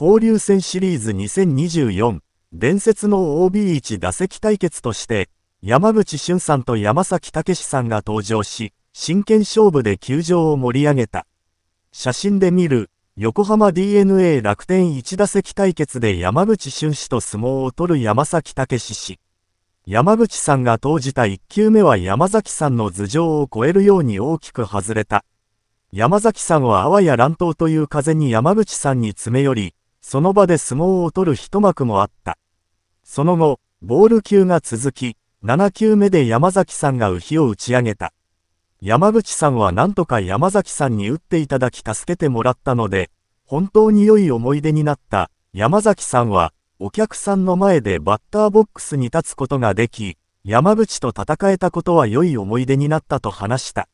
交流戦シリーズ2024伝説の OB1 打席対決として山口俊さんと山崎武さんが登場し真剣勝負で球場を盛り上げた写真で見る横浜 d n a 楽天1打席対決で山口俊氏と相撲を取る山崎武氏山口さんが投じた1球目は山崎さんの頭上を越えるように大きく外れた山崎さんはあわや乱闘という風に山口さんに詰め寄りその場で相撲を取る一幕もあった。その後、ボール球が続き、7球目で山崎さんが浮きを打ち上げた。山口さんは何とか山崎さんに打っていただき助けてもらったので、本当に良い思い出になった山崎さんは、お客さんの前でバッターボックスに立つことができ、山口と戦えたことは良い思い出になったと話した。